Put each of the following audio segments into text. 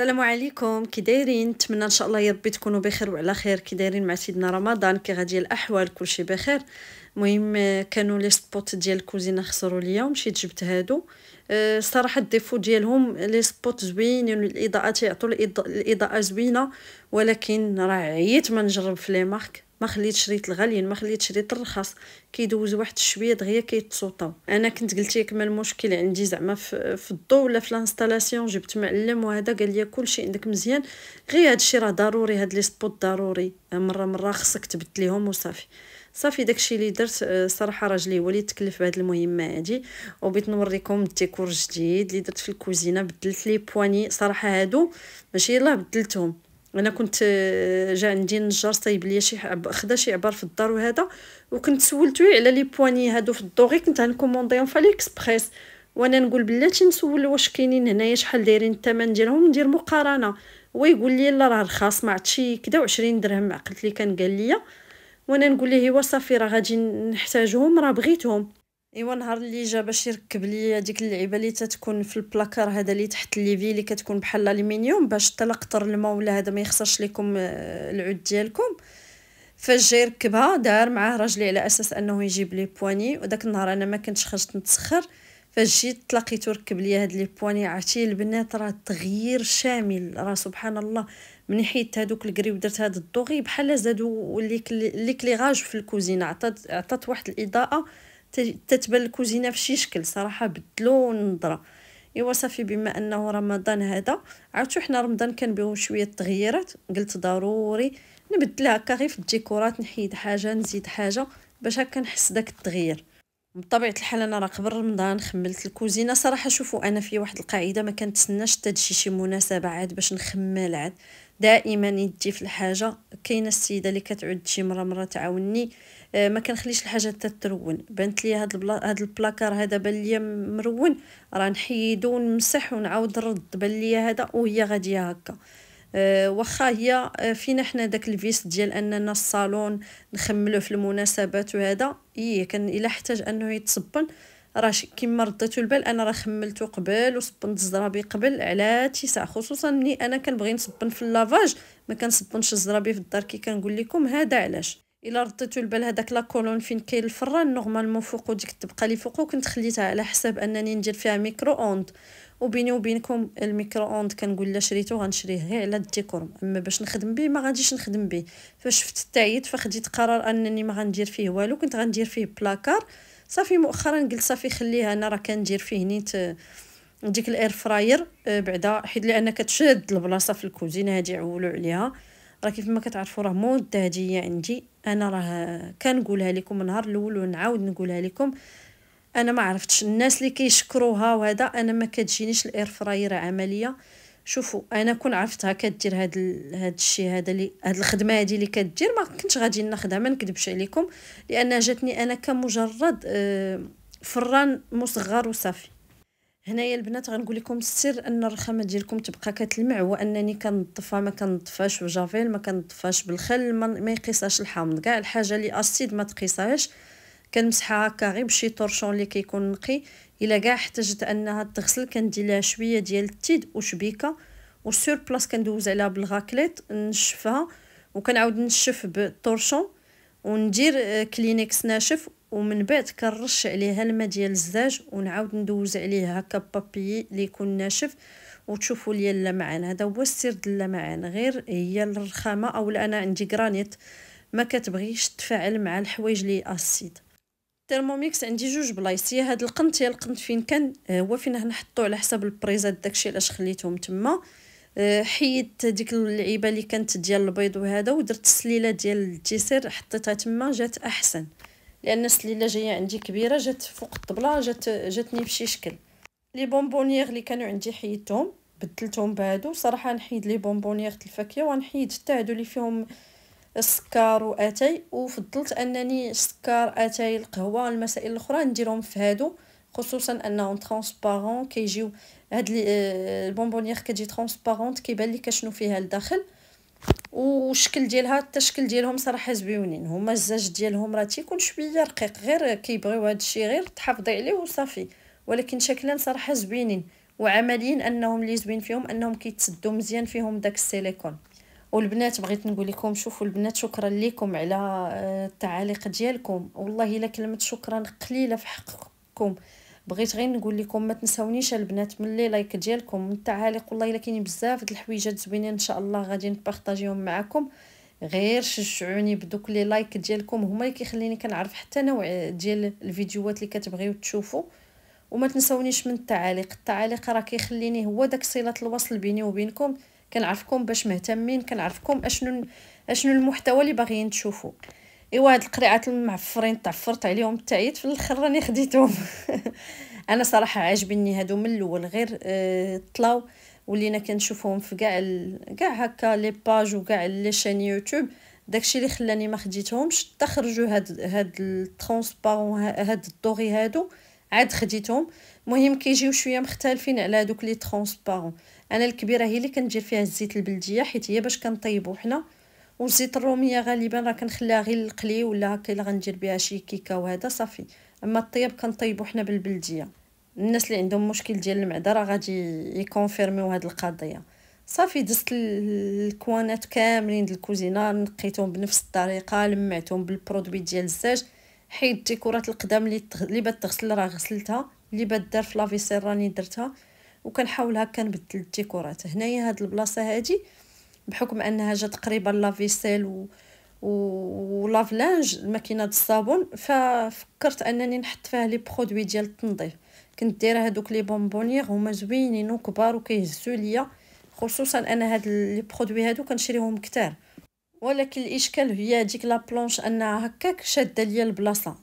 السلام عليكم كي دايرين نتمنى ان شاء الله يا ربي تكونوا بخير وعلى خير كي دايرين مع سيدنا رمضان كي غادي الاحوال كلشي بخير المهم آه، كانوا لي سبوت ديال الكوزينه خسروا ليا ومشيت جبت هادو الصراحه آه، الديفو ديالهم لي سبوت زوينين يعني الاضاءه تيعطوا الاضاءه زوينه ولكن راه عييت ما نجرب في لي مارك ما خليت شريط الغاليين ما خليت شريط الرخاص كيدوز واحد الشويه دغيا كيتسوطاو انا كنت قلت لك ما المشكل عندي زعما في الضو ولا في الانستالاسيون جبت معلم وهذا قال لي كلشي عندك مزيان غير هادشي راه ضروري هاد لي سبوت ضروري مره مره خصك تبدليهم وصافي صافي داكشي اللي درت آه، صراحه راجلي هو اللي تكلف بهاد المهمه هادي وبغيت نوريكم الديكور الجديد اللي درت في الكوزينه بدلت لي بواني صراحه هادو ماشي يلاه بدلتهم انا كنت آه، جا عندي النجار صايب ليا شي خدا شي عبار في الدار وهذا وكنت سولتو على لي بواني هادو في الدوغي كنت غنكومونديهم في الاكسبريس وانا نقول بلاتي نسول واش كاينين هنايا شحال دايرين الثمن ديالهم ندير مقارنه هو لي لا راه رخاص ما عرفتش كدا و20 درهم عقلت لي كان قال لي وانا نقول ليه هو صافي راه غادي نحتاجهم راه بغيتهم ايوا النهار اللي جا باش يركب لي ديك اللعيبه اللي تتكون في البلاكار هذا اللي تحت الليفي اللي كتكون بحال الالومنيوم باش حتى الماء ولا هذا ما يخسرش لكم آه، العود ديالكم فاش جا يركبها دار معاه راجلي على اساس انه يجيب لي بواني وداك النهار انا ما كنتش خرجت نتسخر فاش جيت تلاقيتو ركب ليا هاد لي بواني عرفتي البنات راه تغيير شامل راه سبحان الله من حيت هادوك الكري ودرت هاد الضوغي بحال زادو ليك لي كليغاج في الكوزينه عطات عطات واحد الاضاءه تتبان الكوزينه فشي شكل صراحه بدلو النظره ايوا صافي بما انه رمضان هذا عرفتوا حنا رمضان كان بيه شويه التغييرات قلت ضروري نبدل هكا غير في الديكورات نحيد حاجه نزيد حاجه باش هكا نحس داك التغيير بطبيعه الحال انا راه قبل رمضان خملت الكوزينه صراحه شوفوا انا في واحد القاعده ما كنتسناش حتى شي شي مناسبه عاد باش نخمل عاد دائما يدي في الحاجه كاينه السيده اللي كتعود شي مره مره تعاوني آه، ما كنخليش الحاجه حتى ترون بانت لي هاد البلا... هاد البلاكار هذا بان ليا مرون راه نحيدو ونمسح ونعاود نرد بان ليا هذا وهي غاديه هكا آه، واخا هي آه، فينا حنا داك الفيس ديال اننا الصالون نخملو في المناسبات وهذا ايه كان الا احتاج انه يتصبن راه كيما رديتو البال انا راه خملتو قبل وصبنت الزرابي قبل على تسع خصوصا ملي انا كنبغي نصبن في اللافاج ما كنصبنش الزرابي في الدار كي كنقول لكم هذا علاش الا رديتو البال هذاك لاكولون فين كاين الفران نورمالمون فوقو ديك الطبقه اللي فوقو كنت خليتها على حساب انني ندير فيها ميكرو اوند وبيني وبينكم الميكرو اوند كنقول لا شريتو غنشريه غير على الديكور اما باش نخدم به ما غاديش نخدم به فشفت التعيد فخديت قرار انني ما غندير فيه والو كنت غندير فيه بلاكار صافي مؤخرا قلت صافي خليه انا راه كندير فيه نيت ديك الاير فراير آه، بعدا حيت لان كتشد البلاصه في الكوزينه هادي عولوا عليها راه كيف ما كتعرفوا راه منتهجيه عندي انا راه كنقولها لكم النهار الاول ونعاود نقولها لكم انا ما عرفتش الناس اللي كيشكروها وهذا انا ما كتجينيش الاير فراير عمليه شوفوا انا كون عرفتها كدير هاد هاد الشيء هذا اللي هاد الخدمه هادي اللي كدير ما كنتش غادي ناخدها ما نكذبش عليكم لان جاتني انا كمجرد آه، فران مصغر وصافي هنايا البنات غنقول لكم السر ان الرخامه ديالكم تبقى كتلمع هو انني كنظفها ما كنظفهاش بجافيل ما كنظفهاش بالخل ما, ما يقيسهاش الحامض كاع الحاجه اللي اسيد ما تقيسهاش كنمسحها هكا غير بشي طرشون اللي كيكون نقي الا كاع احتجت انها تغسل كندير لها شويه ديال التيد وشبيكه وسور بلاص كندوز عليها بالغاكليت نشفها وكنعاود نشف بالطرشون وندير كلينيكس آه، ناشف ومن بعد كنرش عليها الماء ديال الزاج ونعاود ندوز عليه هكا بابي اللي يكون ناشف وتشوفوا لي اللمعان هذا هو السر ديال اللمعان غير هي الرخامه او انا عندي جرانيت ما كتبغيش تفاعل مع الحوايج لي اسيد الترموميكس عندي جوج بلايص هي هاد القنت يا القنت فين كان آه، هو فين نحطو على حسب البريزات داكشي علاش خليتهم تما آه، حيدت ديك اللعيبه اللي كانت ديال البيض وهذا ودرت السليله ديال التيسير حطيتها تما جات احسن لان السليله جايه عندي كبيره جات فوق الطبله جات جاتني بشي شكل لي بونبونيير اللي كانوا عندي حيدتهم بدلتهم بهادو صراحه نحيد لي بونبونيير الفاكهه ونحيد حتى هادو اللي فيهم السكر واتاي وفضلت انني السكر اتاي القهوه المسائل الاخرى نديرهم في هادو خصوصا انهم ترونسبارون كيجيو هاد لي آه، البونبونيير كتجي ترونسبارونت كيبان لك شنو فيها لداخل والشكل ديالها الشكل ديالهم صراحه زوينين هما الزاج ديالهم راه تيكون شويه رقيق غير كيبغيو هادشي غير تحافظي عليه وصافي ولكن شكلا صراحه زوينين وعمليين انهم اللي زوين فيهم انهم كيتسدوا مزيان فيهم داك السيليكون والبنات بغيت نقول لكم شوفوا البنات شكرا لكم على آه، التعاليق ديالكم والله الا كلمه شكرا قليله في حقكم بغيت غير نقول لكم ما تنساونيش البنات من لي لايك ديالكم من التعاليق والله الا كاينين بزاف د الحويجات زوينين ان شاء الله غادي نبارطاجيهم معكم غير شجعوني بدوك لي لايك ديالكم هما اللي كيخليني كنعرف حتى نوع ديال الفيديوهات اللي كتبغيو تشوفوا وما تنساونيش من التعاليق التعاليق راه كيخليني هو داك صله الوصل بيني وبينكم كنعرفكم باش مهتمين كنعرفكم اشنو اشنو المحتوى اللي باغيين تشوفوا ايوا هاد القريعات المعفرين تعفرت عليهم تاعيت في الاخر راني خديتهم انا صراحه عاجبني هادو من الاول غير اه طلاو ولينا كنشوفهم في كاع ال... كاع هكا لي باج وكاع لي شين يوتيوب داكشي اللي خلاني ما خديتهمش تخرجوا هاد هاد الترونسبارون هاد الدوغي هادو عاد خديتهم مهم كيجيو شويه مختلفين على هادوك لي ترونسبارون انا الكبيره هي اللي كندير فيها الزيت البلديه حيت هي باش كنطيبو حنا والزيت الروميه غالبا راه كنخليها غير القلي ولا هكا الا غندير بها شي كيكه وهذا صافي اما الطياب كنطيبو حنا بالبلديه الناس اللي عندهم مشكل ديال المعده راه غادي يكونفيرميو هاد القضيه صافي دزت الكوانات كاملين ديال الكوزينه نقيتهم بنفس الطريقه لمعتهم بالبرودوي ديال الزاج حيت ديكورات القدم اللي اللي بات تغسل راه غسلتها اللي بات دار في لافيسير راني درتها وكنحاول هكا نبدل الديكورات هنايا هاد البلاصه هادي بحكم انها جات قريبه لافيسيل و ولافلانج الماكينه ديال الصابون ففكرت انني نحط فيها لي برودوي ديال التنظيف كنت دايره هذوك لي بونبونيغ هما زوينين وكبار وكيهزوا ليا خصوصا ان هاد لي برودوي هادو كنشريهم كتار ولكن الاشكال هي هذيك لا بلونش انها هكاك شاده ليا البلاصه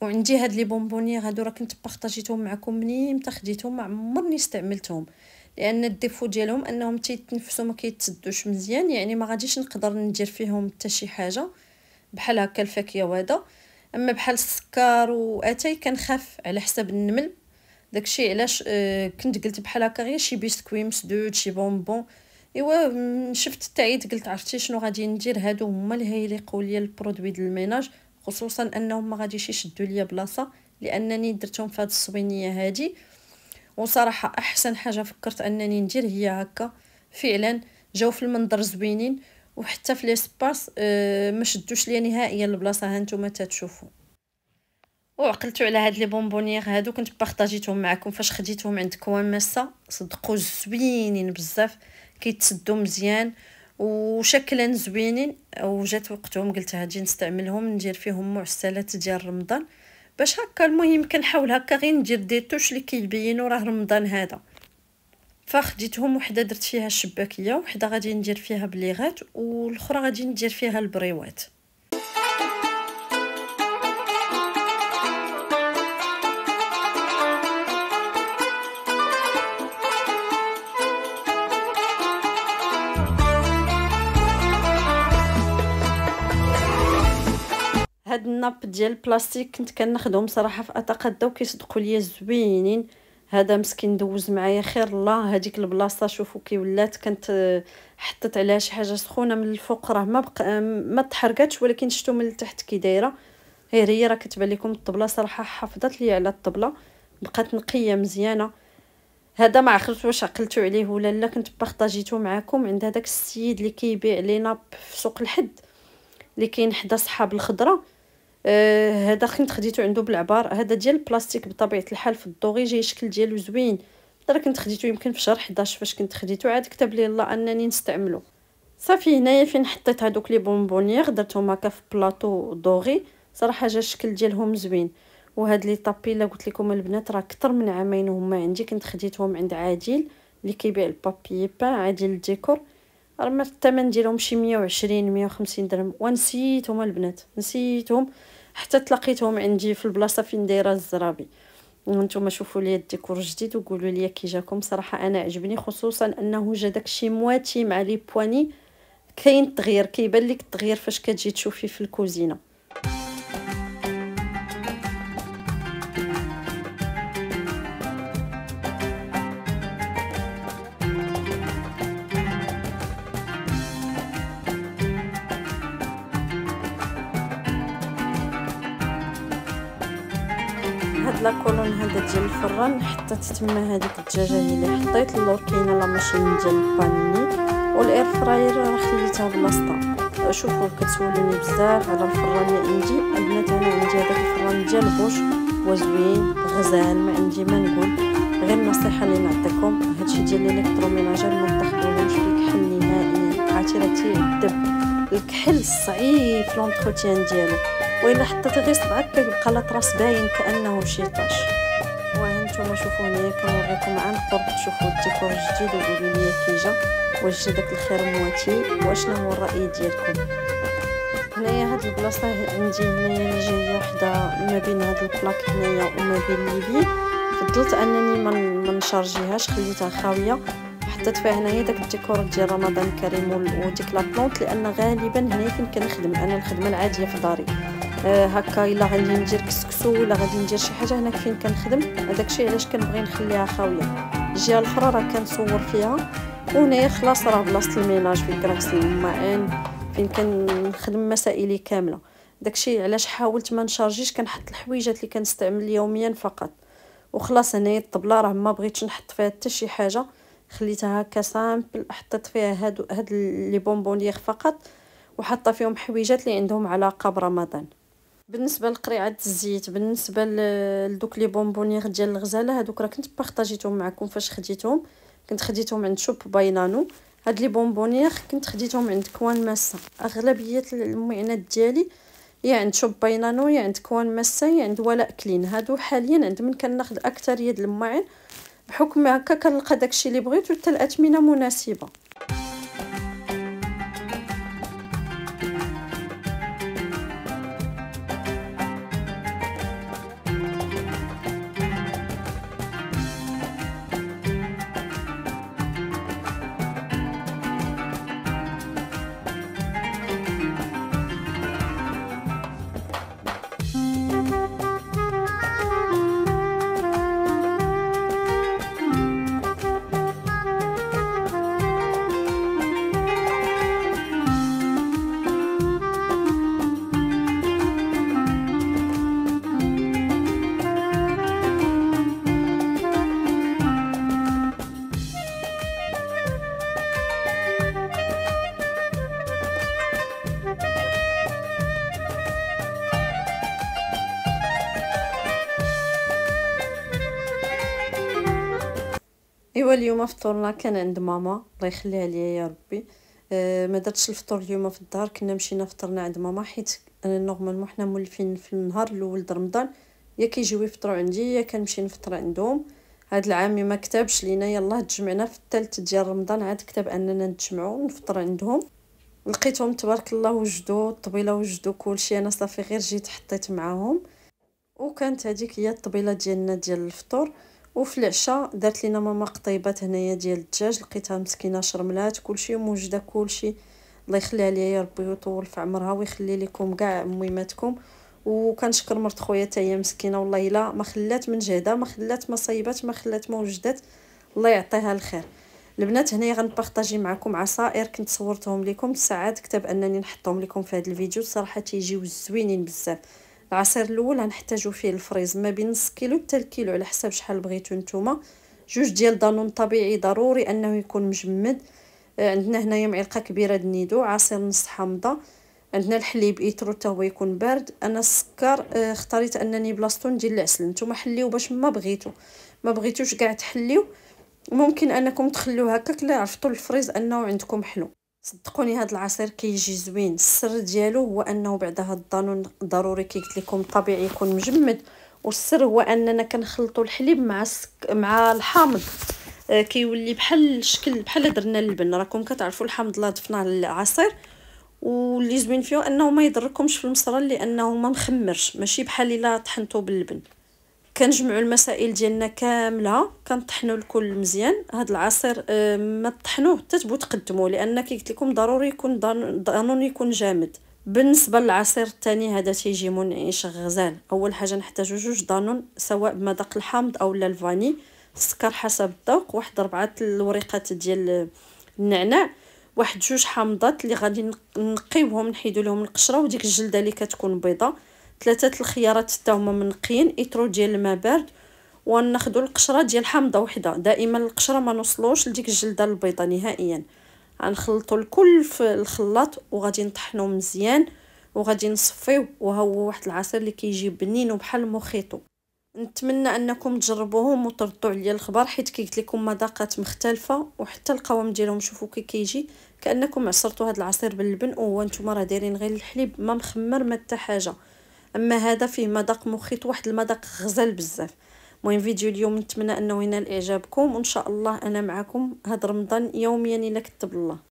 وعندي هاد لي بونبونيغ هادو راه كنت بارطاجيتهم معكم منين متى خديتهم ما عمرني استعملتهم لان الديفو ديالهم انهم تيتنفسوا ما كيتسدوش مزيان يعني ما غاديش نقدر ندير فيهم حتى شي حاجه بحال هكا الفاكهه وهذا اما بحال السكر واتاي كنخاف على حساب النمل داكشي علاش آه، كنت قلت بحال هكا غير شي بيسكوي مسدود شي بونبون ايوا شفت التعيد قلت عرفتي شنو غادي ندير هادو هما اللي هيليقوا ليا البرودوي ديال الميناج خصوصا انهم ما غاديش يشدوا ليا بلاصه لانني درتهم في هاد الصوينيه هادي وصراحه احسن حاجه فكرت انني ندير هي هكا فعلا جاو في المنظر زوينين وحتى في ليسباس أه ما شدوش ليا نهائيا البلاصه ها نتوما تتشوفوا وعقلتو على هاد لي بونبونيغ هادو كنت بارطاجيتهم معكم فاش خديتهم عند كوان ماسا صدقوا زوينين بزاف كيتسدو مزيان وشكلا زوينين وجات وقتهم قلت هادي نستعملهم ندير فيهم معسلات ديال رمضان باش هكا المهم كنحاول هكا غير ندير دي توش اللي كيبينوا راه رمضان هذا فخديتهم وحده درت فيها الشباكيه وحده غادي ندير فيها بليغات والاخرى غادي ندير فيها البريوات هاد الناب ديال البلاستيك كنت كناخدهم صراحه في اتقدا وكيصدقوا ليا زوينين هذا مسكين دوز معايا خير الله هذيك البلاصه شوفوا كي ولات كانت حطت عليها شي حاجه سخونه من الفوق راه ما بق... ما تحرقاتش ولكن شفتو من التحت كي دايره غير هي راه كتبان لكم الطبله صراحه حافظت لي على الطبله بقات نقيه مزيانه هذا ما عرفت واش عقلتو عليه ولا لا كنت بارطاجيتو معاكم عند هذاك السيد اللي كيبيع لينا في سوق الحد اللي كاين حدا صحاب الخضره آه، هذا خنت خديته عنده بالعبار هذا ديال البلاستيك بطبيعه الحال في الضوغي جاي شكل ديالو زوين درك كنت خديته يمكن في شهر 11 فاش كنت خديته عاد كتب لي الله انني نستعملو صافي هنايا فين حطيت هادوك لي بونبونيير درتهم هكا في بلاطو ضوغي صراحه جا الشكل ديالهم زوين وهاد لي طابي الا قلت لكم البنات راه كتر من عامين هما عندي كنت خديتهم عند عادل اللي كيبيع البابي با عادل الديكور راه الثمن ديالهم شي 120 150 درهم ونسيتهم البنات نسيتهم حتى تلاقيتهم عندي في البلاصه فين دايره الزرابي وانتم شوفوا لي الديكور جديد وقولوا لي كي جاكم صراحه انا عجبني خصوصا انه جا داكشي مواتي مع لي بواني كاين تغيير كيبان لك التغيير فاش كتجي تشوفي في الكوزينه هاد لاكولون هادا ديال الفران حتى تتما هاديك الدجاجه اللي حطيت اللوركينه لا ماشين ديال الباني الإير فراير راه خليتها بلاصتها شوفو كتسولوني بزاف على الفران لي عندي البنات انا عندي هداك الفران ديال بوش هو زوين غزال ما عندي ما نقول غير النصيحه لي نعطيكم هادشي ديال ليكتروميناجر منتخدموش في الكحل نهائيا عرفتي راه تيذب الكحل صعيب في لونتخوتيان ديالو وإلا حطيت غير صبعك كيبقى لا تراس باين كأنه شي طاش وهانتوما شوفوني كنوريكم عن قرب تشوفوا الديكور الجديد وقولوا لي كي جا واش جا داك الخير مواتي واشنا هو الرأي ديالكم هنايا هاد البلاصة عندي هنايا جاية وحدة ما بين هاد البلاك هنايا وما بين ليبي فضلت انني ما نشارجيهاش خليتها خاويه حطيت فيها هنايا داك الديكور ديال رمضان كريم وديك لا بلونط لان غالبا هنايا فين كنخدم انا الخدمه العاديه في داري آه، هكا الا غادي ندير كسكسو ولا غادي ندير شي حاجه هناك فين كنخدم هذاك الشيء علاش كنبغي نخليها خاويه الجهه الاخرى راه كنصور فيها وهنايا خلاص راه بلاصه الميناج فين ما الماعن فين كنخدم مسائلي كامله داكشي علاش حاولت ما نشارجيش كنحط الحويجات اللي كنستعمل يوميا فقط وخلاص هنايا الطبله راه ما بغيتش نحط فيها حتى شي حاجه خليتها هكا سامبل حطيت فيها هاد هاد لي بونبونيير فقط وحاطه فيهم حويجات اللي عندهم علاقه برمضان بالنسبه لقريعه الزيت بالنسبه لدوك لي بونبونيغ ديال الغزاله هادوك راه كنت بارطاجيتهم معكم فاش خديتهم كنت خديتهم عند شوب باينانو هاد لي بونبونيغ كنت خديتهم عند كوان ماسا اغلبيه المعينات ديالي يا عند شوب باينانو يا عند كوان ماسا يا عند ولاء كلين هادو حاليا عند من كناخد اكثريه د الماعن بحكم هكا كنلقى داكشي اللي بغيت وحتى الاثمنه مناسبه ايوا اليوم فطورنا كان عند ماما الله يخليها ليا يا ربي آه، ما درتش الفطور اليوم في الدار كنا مشينا فطرنا عند ماما حيت انا نورمالمون حنا مولفين في النهار الاول د رمضان يا كيجيو يفطروا عندي يا كنمشي نفطر عندهم هاد العام ما كتبش لينا يلاه تجمعنا في الثالث ديال رمضان عاد كتب اننا نتجمعوا ونفطر عندهم لقيتهم تبارك الله وجدوا الطبيله وجدوا كلشي انا صافي غير جيت حطيت معاهم وكانت هذيك هي الطبيله ديالنا ديال الفطور وفي العشاء دارت لينا ماما قطيبات هنايا ديال الدجاج لقيتها مسكينه شرملات كلشي موجده كلشي الله يخليها ليا يا ربي ويطول في عمرها ويخلي لكم كاع ميماتكم وكنشكر مرت خويا حتى هي مسكينه والله الا ما خلات من جهدها ما خلات ما صيبات ما خلات ما وجدت الله يعطيها الخير البنات هنايا غنبارطاجي معكم عصائر كنت صورتهم لكم ساعات كتب انني نحطهم لكم في هذا الفيديو صراحه تيجيو زوينين بزاف العصير الاول غنحتاجو فيه الفريز ما بين نص كيلو حتى الكيلو على حساب شحال بغيتو نتوما جوج ديال دانون طبيعي ضروري انه يكون مجمد آه، عندنا هنايا معلقه كبيره د نيدو عصير نص حامضه عندنا الحليب ايترو حتى هو يكون بارد انا السكر آه، اختاريت انني بلاصتو ندير العسل نتوما حليو باش ما بغيتو ما بغيتوش كاع تحليو ممكن انكم تخلوه هكاك لا عرفتوا الفريز انه عندكم حلو صدقوني هذا العصير كيجي كي زوين السر ديالو هو انه بعد هذا الضانون ضروري كي قلت لكم طبيعي يكون مجمد والسر هو اننا كنخلطوا الحليب مع السك... مع الحامض آه، كيولي بحال الشكل بحال درنا اللبن راكم كتعرفوا الحامض لا ضفناه للعصير واللي زوين فيه انه ما يضركمش في المصره لانه ما مخمرش ماشي بحال الا طحنتو باللبن كنجمعوا المسائل ديالنا كامله كنطحنوا الكل مزيان هاد العصير آه، ما تطحنوه حتى تبو تقدموه لان كي قلت لكم ضروري يكون ضانون يكون جامد بالنسبه للعصير الثاني هذا تيجي منعش غزال اول حاجه نحتاجو جوج دانون سواء بمذاق الحامض او لا الفاني السكر حسب الذوق واحد ربعه الوريقات ديال النعناع واحد جوج حامضات اللي غادي نقيوهم نحيدو لهم القشره وديك الجلده اللي كتكون بيضه ثلاثه الخيارات حتى هما منقيين ايترو ديال الماء بارد وناخذوا القشره ديال حامضه وحده دائما القشره ما نوصلوش لديك الجلده البيضه نهائيا غنخلطوا الكل في الخلاط وغادي نطحنوا مزيان وغادي نصفيو وها هو واحد العصير اللي كيجي بنين وبحال موخيطو نتمنى انكم تجربوهم وتردوا عليا الخبر حيت كي قلت لكم مذاقات مختلفه وحتى القوام ديالهم شوفوا كي كيجي كانكم عصرتوا هذا العصير باللبن وهو نتوما راه دايرين غير الحليب ما مخمر ما حتى حاجه اما هذا فيه مذاق مخيط واحد المذاق غزال بزاف المهم فيديو اليوم نتمنى انه ينال اعجابكم وان شاء الله انا معكم هذا رمضان يوميا الى كتب الله